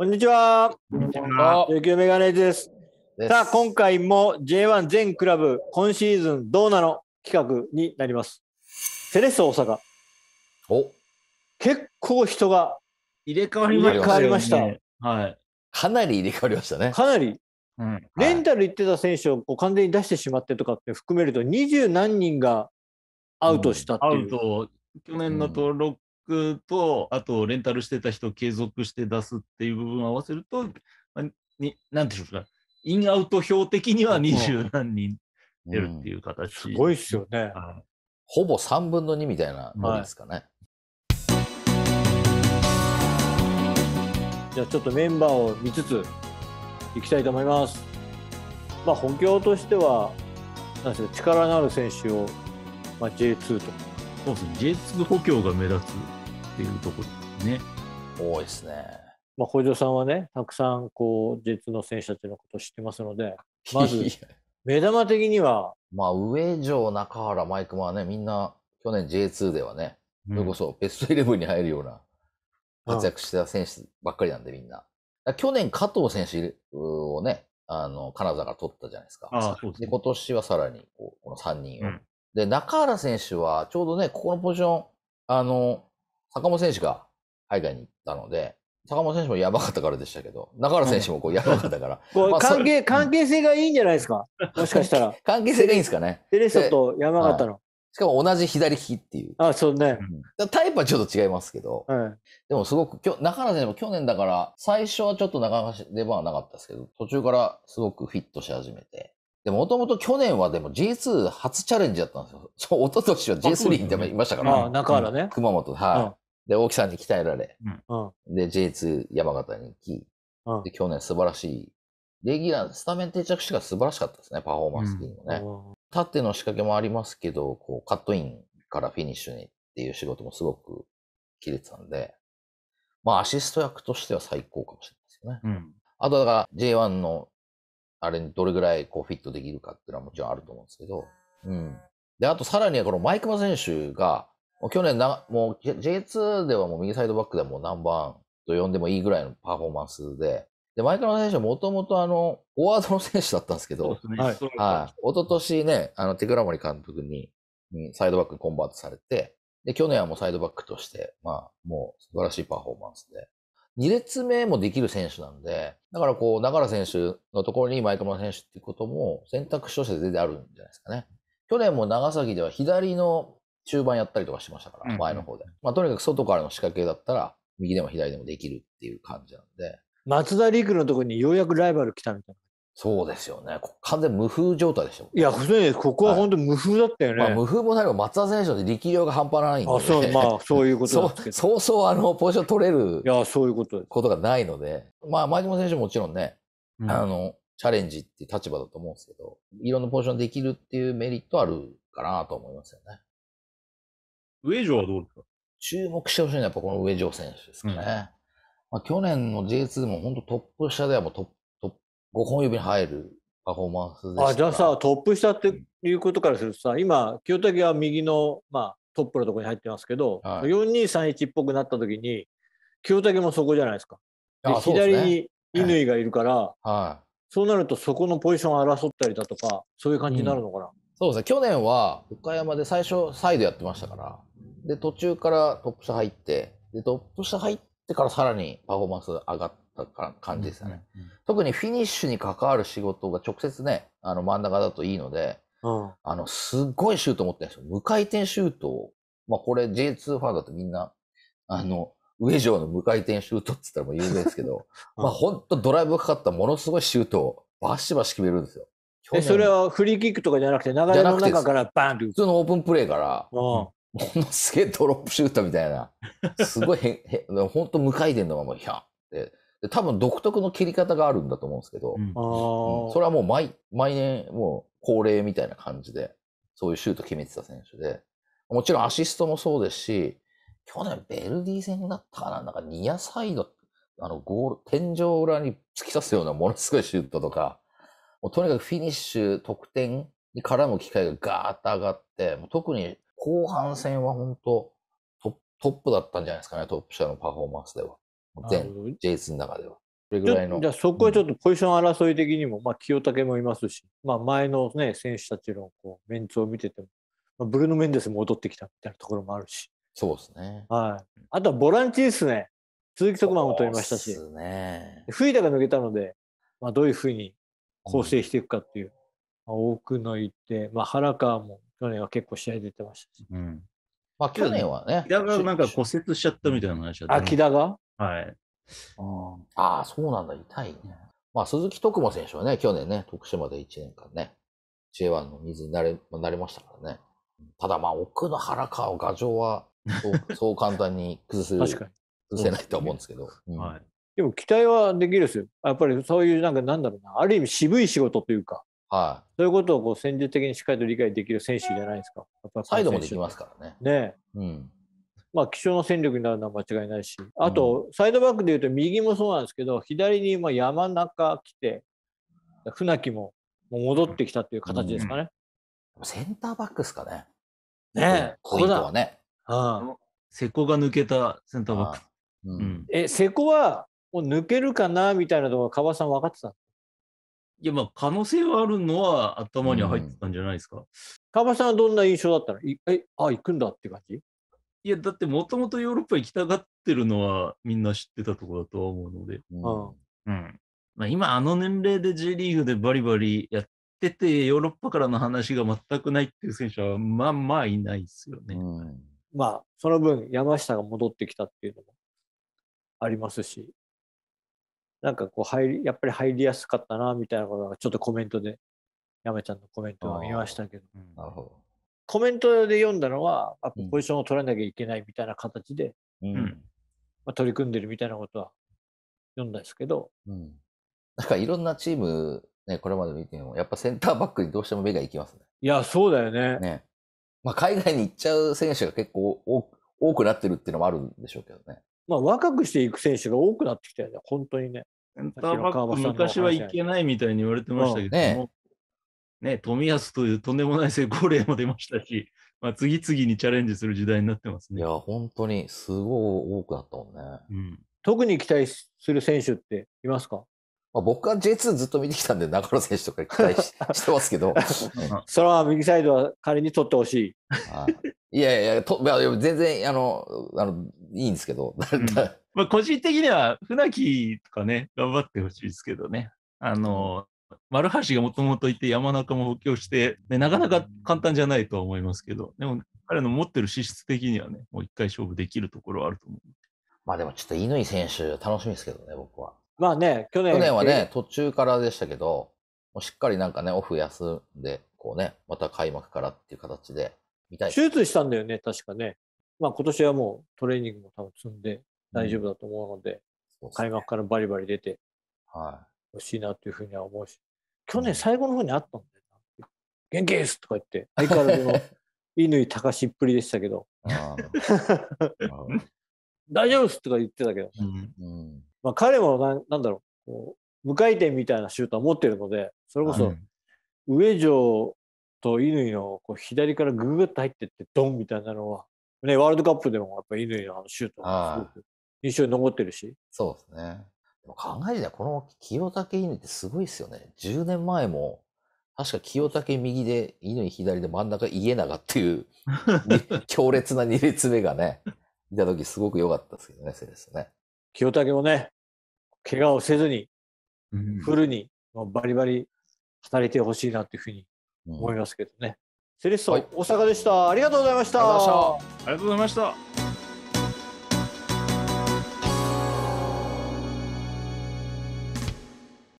こんにちは。琉球メガネです。さあ、今回も J1 全クラブ今シーズンどうなの企画になります。セレッソ大阪。お結構人が入れ替わりました。はい。かなり入れ替わりましたね。かなり。うん、レンタル行ってた選手をこう完全に出してしまってとかって含めると、二十何人がアウトしたっていう。うん、アウト、去年のと6クと、あとレンタルしてた人を継続して出すっていう部分を合わせると、まあ、になんでしょうか、インアウト表的には二十何人出るっていう形、うんうん、すごいっすよね。ほぼ3分の2みたいなもんですかね。はいじゃあちょっとメンバーを見つついきたいと思います。まあ、補強としては、なんですか、力のある選手を、まあ、J2 と。そうですね、J2 補強が目立つ。っていうところね。多いですね。まあ、小泉さんはね、たくさんこう、J2 の選手たちのことを知ってますので、まず、目玉的には。まあ、上城、中原、マイクマはね、みんな、去年 J2 ではね、それこそベストイレブンに入るような活躍した選手ばっかりなんで、みんな。去年、加藤選手をね、あの、金沢から取ったじゃないですか。で、今年はさらにこ、この3人を、うん、で、中原選手は、ちょうどね、ここのポジション、あの、坂本選手が海外に行ったので、坂本選手もやばかったからでしたけど、中原選手もこうやばかったから。まあ、関係、関係性がいいんじゃないですか。もしかしたら。関係性がいいんですかね。テレソと山形の、はい、しかも同じ左利きっていう。あ、そうね。タイプはちょっと違いますけど、はい、でもすごく、今日、中原選手も去年だから、最初はちょっとなかなか出番はなかったですけど、途中からすごくフィットし始めて。で、もともと去年はでも J2 初チャレンジだったんですよ。そう、一昨年は J3 にいましたから、ね。あ、中原ね。熊本、はい。うんで、大木さんに鍛えられ、うんうん、で、J2 山形に行き、うん、で、去年素晴らしい、レギュラー、スタメン定着しが素晴らしかったですね、パフォーマンス的にもね。縦の仕掛けもありますけど、こう、カットインからフィニッシュにっていう仕事もすごく切れてたんで、まあ、アシスト役としては最高かもしれないですよね。あと、だから J1 のあれにどれぐらいこうフィットできるかっていうのはもちろんあると思うんですけど、うん。で、あとさらにはこのマイクマ選手が、もう去年な、もう J2 ではもう右サイドバックでもナンバーワンと呼んでもいいぐらいのパフォーマンスで、で、前からの選手はもともとあの、フォワードの選手だったんですけど、ね、はい。はい。一昨年ね、あの、テクラモリ監督に、サイドバックコンバートされて、で、去年はもうサイドバックとして、まあ、もう素晴らしいパフォーマンスで、2列目もできる選手なんで、だからこう、長良選手のところに前川選手っていうことも選択肢として全然あるんじゃないですかね。去年も長崎では左の中盤やったりとかしましたから、前の方で。まあ、とにかく外からの仕掛けだったら、右でも左でもできるっていう感じなんで。松田陸のところにようやくライバル来たみたいな。そうですよね。完全無風状態でしたもん、ね、いや、普通にここは本当無風だったよね。はいまあ、無風もない松田選手の力量が半端ないんで、あ、そう、まあ、そういうことですけ そうそう、あの、ポジション取れる。いや、そういうことことがないので、まあ、前島選手ももちろんね、うん、あの、チャレンジって立場だと思うんですけど、いろんなポジションできるっていうメリットあるかなと思いますよね。上城はどうですか注目してほしいのはやっぱこの上城選手ですね。うん、まあ、去年の J2 も本当トップ下ではもうトップ、5本指に入るパフォーマンスでしあじゃあさ、トップ下っていうことからするとさ、今、清武は右の、まあ、トップのところに入ってますけど、はい、4231っぽくなった時に、清武もそこじゃないですか。で左に乾がいるから、はい、はいそうなると、そこのポジションを争ったりだとか、そういう感じになるのかな。うん、そうですね、去年は岡山で最初、サイドやってましたから、で、途中からトップ下入って、で、トップ下入ってからさらにパフォーマンス上がったか感じですよね、うんうんうん、特にフィニッシュに関わる仕事が直接ね、あの真ん中だといいので、うん、あの、すごいシュート持ってるんですよ。無回転シュートを、まあこれ J2 ファンだとみんな、あの、上城の無回転シュートって言ったらもう有名ですけど、うん、まあ本当ドライブかかったものすごいシュートをバシバシ決めるんですよ。え、それはフリーキックとかじゃなくて流れの中からバンって普通のオープンプレーから、うん、ものすげえドロップシュートみたいな、すごい本当ほんと無回転のまま、ひゃって。多分独特の切り方があるんだと思うんですけど、うん、それはもう毎毎年、もう恒例みたいな感じで、そういうシュート決めてた選手で、もちろんアシストもそうですし、去年ベルディ戦だったかな、なんかニアサイド、あのゴール、天井裏に突き刺すようなものすごいシュートとか、もうとにかくフィニッシュ、得点に絡む機会がガーッと上がって、もう特に後半戦は本当トトップだったんじゃないですかね、トップ社のパフォーマンスでは。全 J2 の中では。それぐらいの。じゃあそこはちょっとポジション争い的にも、うん、まあ清武もいますし、まあ前のね、選手たちのこうメンツを見てても、まあ、ブルーノ・メンデス戻ってきたみたいなところもあるし。そうですね。はい。あとはボランチですね。鈴木徳馬も取りましたし。そうですね。フ田が抜けたので、まあどういうふうに構成していくかっていう。うん、まあ、奥野いて、まあ原川も去年は結構試合出てましたし。うん。まあ、去年はね木。田がなんか骨折しちゃったみたいな話だった。あ、田がはい。あそうなんだ、痛いね。まあ、鈴木徳馬選手はね、去年ね、徳島で1年間ね、J1 の水になれなれましたからね。ただまあ、奥の原かを牙城はそう、そう簡単に崩せ確かに。崩せないと思うんですけど。うんはい。でも期待はできるですよ。やっぱりそういう、なんかなんだろうな、ある意味渋い仕事というか、はい、そういうことをこう戦術的にしっかりと理解できる選手じゃないですか。やっぱサイドもできますからね。ねうん、まあ、貴重な戦力になるのは間違いないし、あと、サイドバックでいうと、右もそうなんですけど、左にまあ山中来て、船木も戻ってきたという形ですかね。うん、センターバックですかね。ねえ、ポイントはね。うん、瀬古が抜けたセンターバック。うん、え瀬古はもう抜けるかなみたいなところ、川さん分かってたいや、まあ、可能性はあるのは頭には入ってたんじゃないですか。川、う、端、ん、さんはどんな印象だったのえ、あ、行くんだって感じいや、だってもともとヨーロッパ行きたがってるのはみんな知ってたところだとは思うので。うん。うん、まあ、今、あの年齢で J リーグでバリバリやってて、ヨーロッパからの話が全くないっていう選手は、まあまあいないですよね。うん、まあ、その分、山下が戻ってきたっていうのもありますし。なんかこう入り、やっぱり入りやすかったな、みたいなことがちょっとコメントで、やめちゃんのコメントは見ましたけど。なるほど。コメントで読んだのは、やっぱポジションを取らなきゃいけないみたいな形で、うん、まあ、取り組んでるみたいなことは読んだんですけど。うん。なんかいろんなチーム、ね、これまで見ても、やっぱセンターバックにどうしても目がいきますね。いや、そうだよね。ね。まあ、海外に行っちゃう選手が結構多くなってるっていうのもあるんでしょうけどね。まあ、若くしていく選手が多くなってきたよね、本当にね。センターバック昔はいけないみたいに言われてましたけども、うん、ねね、富安というとんでもない成功例も出ましたし、まあ、次々にチャレンジする時代になってますね。いや、本当にすごい多くなったもんね。うん、特に期待する選手っていますかまあ、僕は J2 ずっと見てきたんで、中野選手とか期待し してますけど、それは右サイドは仮に取ってほしい。いやいやと、まあ、全然あのあのいいんですけど、うん、まあ個人的には船木とかね、頑張ってほしいですけどね。あの丸橋がもともといて山中も補強して、ね、なかなか簡単じゃないとは思いますけど、でも彼の持ってる資質的にはね、もう一回勝負できるところはあると思う。まあでもちょっと乾選手、楽しみですけどね、僕は。まあね、去年去年はね、途中からでしたけど、もうしっかりなんかね、オフ休んで、こうね、また開幕からっていう形で、見たい。手術したんだよね、確かね。まあ今年はもうトレーニングも多分積んで大丈夫だと思うので、うん、開幕からバリバリ出て、はい。欲しいなというふうには思うし、去年最後の方にあったんだよな。元気ですとか言って、相変わらずの 乾隆しっぷりでしたけど。大丈夫ですとか言ってたけど、うん、うんまあ、彼もななんだろうこう無回転みたいなシュートは持ってるのでそれこそ上城と乾のこう左からググッと入ってってドンみたいなのは、ね、ワールドカップでもやっぱ乾ののシュートがすごく印象に残ってるし。そうですねでも考えてたこの清武乾ってすごいですよね。10年前も確か清武右で乾左で真ん中家長っていう 強烈な2列目がね、見た時すごく良かったですけどね、そうでね。清武もね、怪我をせずに、フルに、もうバリバリ働いてほしいなというふうに思いますけどね。セレッソ、はい、大阪でした。ありがとうございました。ありがとうございました。